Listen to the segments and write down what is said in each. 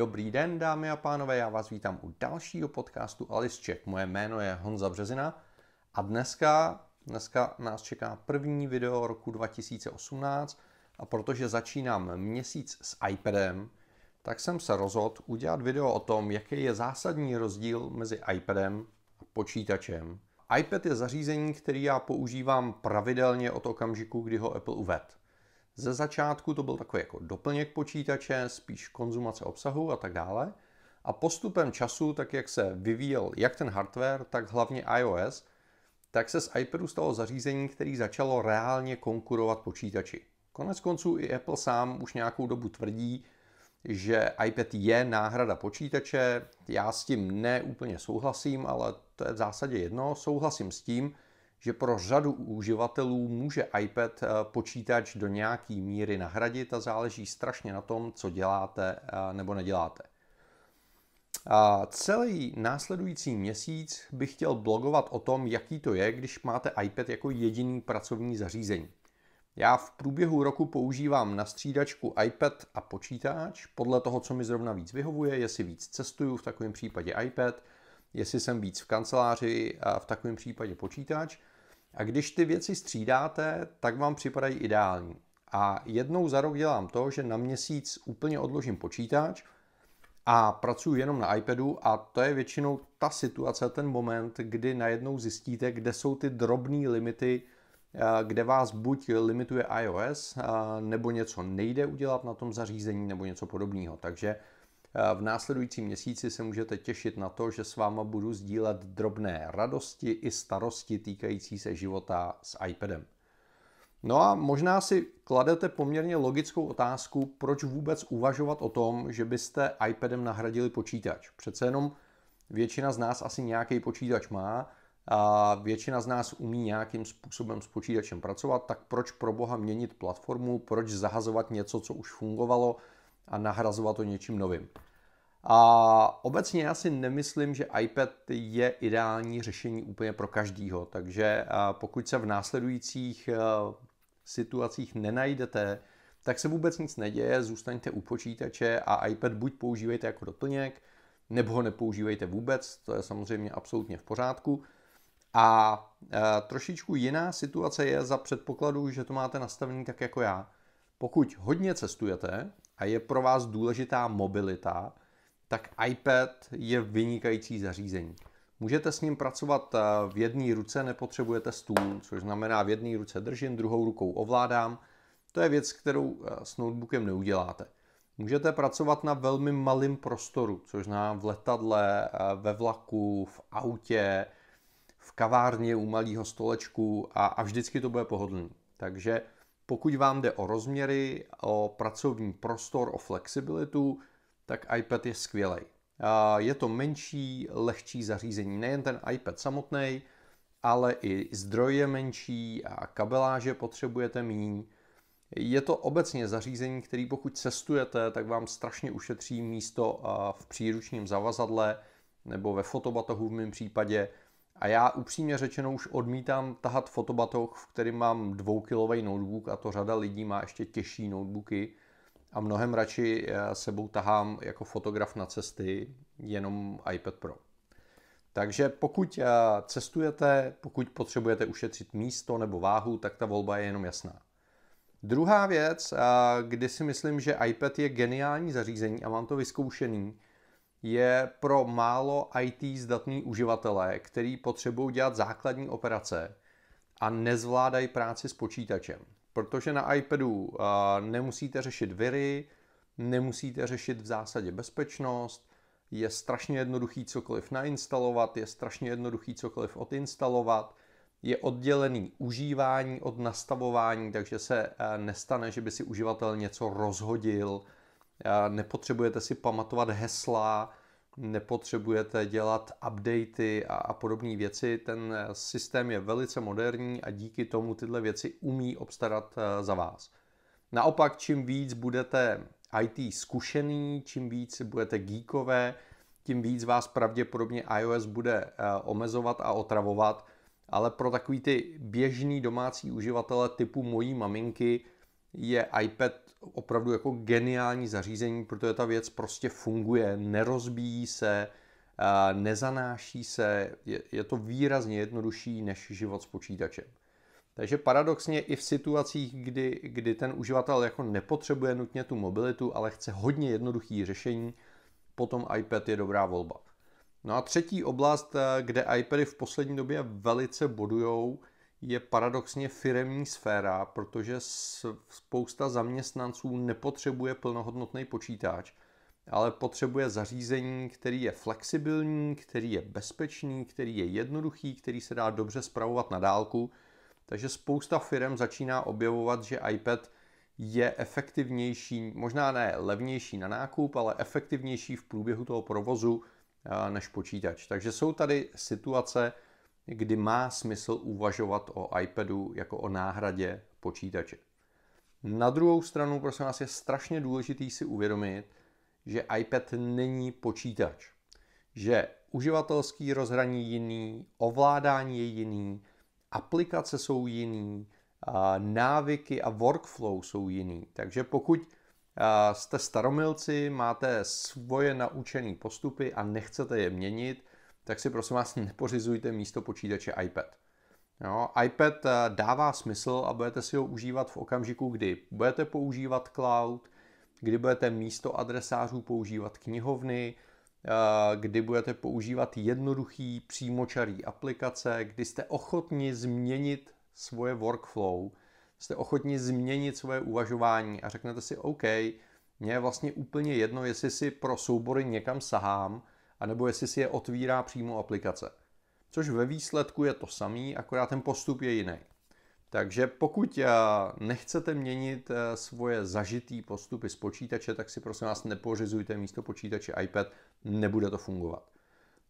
Dobrý den, dámy a pánové, já vás vítám u dalšího podcastu Alice Check. Moje jméno je Honza Březina a dneska, dneska nás čeká první video roku 2018 a protože začínám měsíc s iPadem, tak jsem se rozhodl udělat video o tom, jaký je zásadní rozdíl mezi iPadem a počítačem. iPad je zařízení, který já používám pravidelně od okamžiku, kdy ho Apple uvedl. Ze začátku to byl takový jako doplněk počítače, spíš konzumace obsahu a tak dále. A postupem času, tak jak se vyvíjel jak ten hardware, tak hlavně iOS, tak se z iPadu stalo zařízení, který začalo reálně konkurovat počítači. Konec konců i Apple sám už nějakou dobu tvrdí, že iPad je náhrada počítače. Já s tím neúplně souhlasím, ale to je v zásadě jedno. Souhlasím s tím, že pro řadu uživatelů může iPad eh, počítač do nějaké míry nahradit a záleží strašně na tom, co děláte eh, nebo neděláte. A celý následující měsíc bych chtěl blogovat o tom, jaký to je, když máte iPad jako jediný pracovní zařízení. Já v průběhu roku používám na střídačku iPad a počítač, podle toho, co mi zrovna víc vyhovuje, jestli víc cestuju, v takovém případě iPad, jestli jsem víc v kanceláři, v takovém případě počítač – a když ty věci střídáte, tak vám připadají ideální. A jednou za rok dělám to, že na měsíc úplně odložím počítač a pracuji jenom na iPadu a to je většinou ta situace, ten moment, kdy najednou zjistíte, kde jsou ty drobné limity, eh, kde vás buď limituje iOS, eh, nebo něco nejde udělat na tom zařízení, nebo něco podobného. Takže v následujícím měsíci se můžete těšit na to, že s váma budu sdílet drobné radosti i starosti týkající se života s iPadem. No a možná si kladete poměrně logickou otázku, proč vůbec uvažovat o tom, že byste iPadem nahradili počítač. Přece jenom většina z nás asi nějaký počítač má a většina z nás umí nějakým způsobem s počítačem pracovat, tak proč pro boha měnit platformu, proč zahazovat něco, co už fungovalo a nahrazovat to něčím novým. A obecně já si nemyslím, že iPad je ideální řešení úplně pro každýho, takže eh, pokud se v následujících eh, situacích nenajdete, tak se vůbec nic neděje, zůstaňte u počítače a iPad buď používejte jako doplněk, nebo ho nepoužívejte vůbec, to je samozřejmě absolutně v pořádku. A eh, trošičku jiná situace je za předpokladu, že to máte nastavený tak jako já. Pokud hodně cestujete a je pro vás důležitá mobilita, tak iPad je vynikající zařízení. Můžete s ním pracovat eh, v jedné ruce, nepotřebujete stůl, což znamená v jedné ruce držím, druhou rukou ovládám. To je věc, kterou eh, s notebookem neuděláte. Můžete pracovat na velmi malém prostoru, což znamená v letadle, eh, ve vlaku, v autě, v kavárně u malého stolečku a, a vždycky to bude pohodlný. Takže pokud vám jde o rozměry, o pracovní prostor, o flexibilitu, tak iPad je skvělý. Je to menší, lehčí zařízení. Nejen ten iPad samotný, ale i zdroj je menší a kabeláže potřebujete míň. Je to obecně zařízení, který pokud cestujete, tak vám strašně ušetří místo v příručním zavazadle nebo ve fotobatohu v mém případě. A já upřímně řečeno už odmítám tahat fotobatoh, v kterém mám dvoukilový notebook a to řada lidí má ještě těžší notebooky, a mnohem radši eh, sebou tahám jako fotograf na cesty jenom iPad Pro. Takže pokud eh, cestujete, pokud potřebujete ušetřit místo nebo váhu, tak ta volba je jenom jasná. Druhá věc, eh, kdy si myslím, že iPad je geniální zařízení a mám to vyzkoušený, je pro málo IT zdatný uživatele, který potřebují dělat základní operace a nezvládají práci s počítačem protože na iPadu nemusíte řešit viry, nemusíte řešit v zásadě bezpečnost, je strašně jednoduchý cokoliv nainstalovat, je strašně jednoduchý cokoliv odinstalovat, je oddělený užívání od nastavování, takže se e, nestane, že by si uživatel něco rozhodil, e, nepotřebujete si pamatovat hesla, nepotřebujete dělat updaty a, a podobné věci. Ten eh, systém je velice moderní a díky tomu tyhle věci umí obstarat eh, za vás. Naopak, čím víc budete IT zkušený, čím víc budete geekové, tím víc vás pravděpodobně iOS bude eh, omezovat a otravovat, ale pro takový ty běžný domácí uživatele typu mojí maminky je iPad opravdu jako geniální zařízení, protože ta věc prostě funguje, nerozbíjí se, nezanáší se, je, je to výrazně jednodušší než život s počítačem. Takže paradoxně i v situacích, kdy, kdy ten uživatel jako nepotřebuje nutně tu mobilitu, ale chce hodně jednoduchý řešení, potom iPad je dobrá volba. No a třetí oblast, eh, kde iPady v poslední době velice bodujou, je paradoxně firemní sféra, protože spousta zaměstnanců nepotřebuje plnohodnotný počítač, ale potřebuje zařízení, který je flexibilní, který je bezpečný, který je jednoduchý, který se dá dobře spravovat na dálku. Takže spousta firm začíná objevovat, že iPad je efektivnější, možná ne levnější na nákup, ale efektivnější v průběhu toho provozu eh, než počítač. Takže jsou tady situace, kdy má smysl uvažovat o iPadu jako o náhradě počítače. Na druhou stranu, prosím vás, je strašně důležitý si uvědomit, že iPad není počítač. Že uživatelský rozhraní jiný, ovládání je jiný, aplikace jsou jiný, návyky a workflow jsou jiný. Takže pokud jste staromilci, máte svoje naučené postupy a nechcete je měnit, tak si prosím vás nepořizujte místo počítače iPad. Jo, iPad eh, dává smysl a budete si ho užívat v okamžiku, kdy budete používat cloud, kdy budete místo adresářů používat knihovny, eh, kdy budete používat jednoduchý přímočarý aplikace, kdy jste ochotni změnit svoje workflow, jste ochotni změnit svoje uvažování a řeknete si OK, mně je vlastně úplně jedno, jestli si pro soubory někam sahám, anebo jestli si je otvírá přímo aplikace. Což ve výsledku je to samý, akorát ten postup je jiný. Takže pokud eh, nechcete měnit eh, svoje zažitý postupy z počítače, tak si prosím vás nepořizujte místo počítače iPad, nebude to fungovat.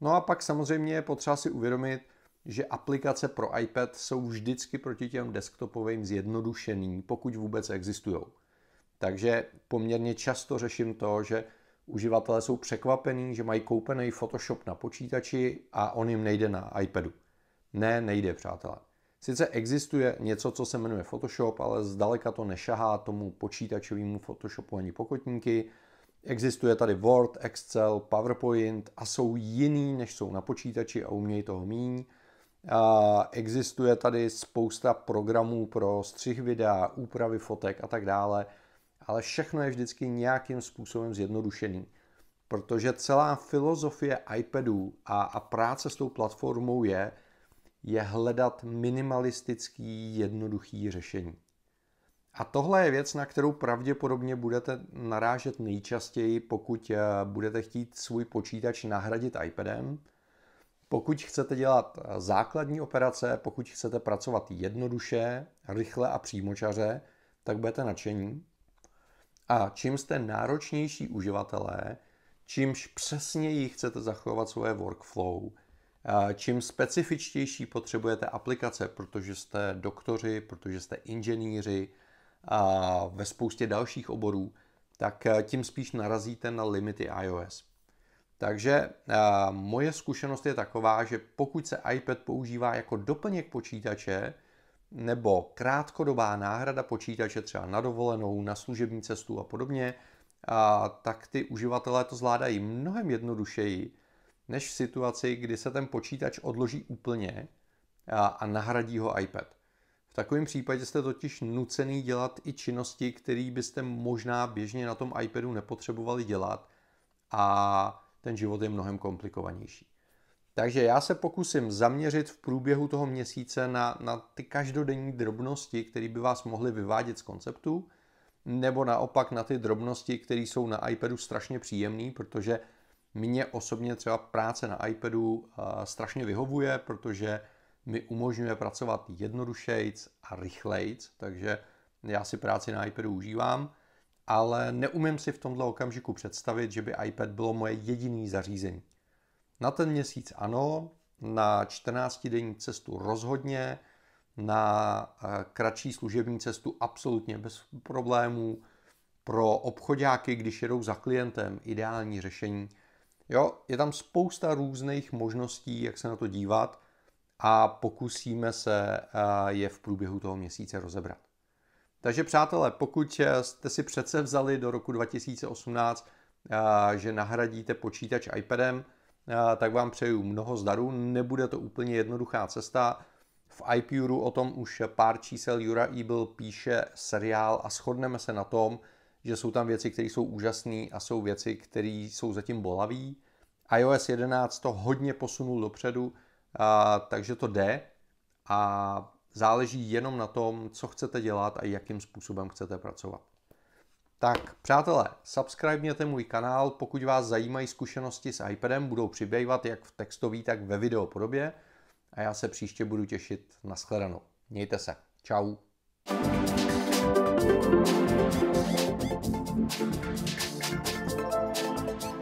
No a pak samozřejmě je potřeba si uvědomit, že aplikace pro iPad jsou vždycky proti těm desktopovým zjednodušený, pokud vůbec existují. Takže poměrně často řeším to, že Uživatelé jsou překvapení, že mají koupený Photoshop na počítači a on jim nejde na iPadu. Ne, nejde, přátelé. Sice existuje něco, co se jmenuje Photoshop, ale zdaleka to nešahá tomu počítačovému Photoshopu ani pokotníky. Existuje tady Word, Excel, PowerPoint a jsou jiný, než jsou na počítači a umějí toho míň. A existuje tady spousta programů pro střih videa, úpravy fotek a tak dále ale všechno je vždycky nějakým způsobem zjednodušený, protože celá filozofie iPadů a, a práce s tou platformou je, je hledat minimalistický, jednoduchý řešení. A tohle je věc, na kterou pravděpodobně budete narážet nejčastěji, pokud eh, budete chtít svůj počítač nahradit iPadem. Pokud chcete dělat eh, základní operace, pokud chcete pracovat jednoduše, rychle a přímočaře, tak budete nadšení. A čím jste náročnější uživatelé, čímž přesněji chcete zachovat svoje workflow, čím specifičtější potřebujete aplikace, protože jste doktoři, protože jste inženýři a ve spoustě dalších oborů, tak e, tím spíš narazíte na limity iOS. Takže e, moje zkušenost je taková, že pokud se iPad používá jako doplněk počítače, nebo krátkodobá náhrada počítače třeba na dovolenou, na služební cestu a podobně, a tak ty uživatelé to zvládají mnohem jednodušeji, než v situaci, kdy se ten počítač odloží úplně a, a nahradí ho iPad. V takovém případě jste totiž nucený dělat i činnosti, které byste možná běžně na tom iPadu nepotřebovali dělat a ten život je mnohem komplikovanější. Takže já se pokusím zaměřit v průběhu toho měsíce na, na ty každodenní drobnosti, které by vás mohly vyvádět z konceptu, nebo naopak na ty drobnosti, které jsou na iPadu strašně příjemné, protože mě osobně třeba práce na iPadu eh, strašně vyhovuje, protože mi umožňuje pracovat jednodušejc a rychlejc, takže já si práci na iPadu užívám, ale neumím si v tomto okamžiku představit, že by iPad bylo moje jediné zařízení. Na ten měsíc ano, na 14-denní cestu rozhodně, na eh, kratší služební cestu absolutně bez problémů. Pro obchodáky, když jedou za klientem, ideální řešení. Jo, je tam spousta různých možností, jak se na to dívat a pokusíme se eh, je v průběhu toho měsíce rozebrat. Takže přátelé, pokud eh, jste si přece vzali do roku 2018, že nahradíte počítač iPadem, tak vám přeju mnoho zdarů. Nebude to úplně jednoduchá cesta. V iPuru o tom už pár čísel Jura Ebel píše seriál a shodneme se na tom, že jsou tam věci, které jsou úžasné a jsou věci, které jsou zatím bolaví. iOS 11 to hodně posunul dopředu, a, takže to jde a záleží jenom na tom, co chcete dělat a jakým způsobem chcete pracovat. Tak, přátelé, subscribněte můj kanál, pokud vás zajímají zkušenosti s iPadem, budou přibývat jak v textové, tak ve videopodobě a já se příště budu těšit. Naschledanou. Mějte se. Čau. thank you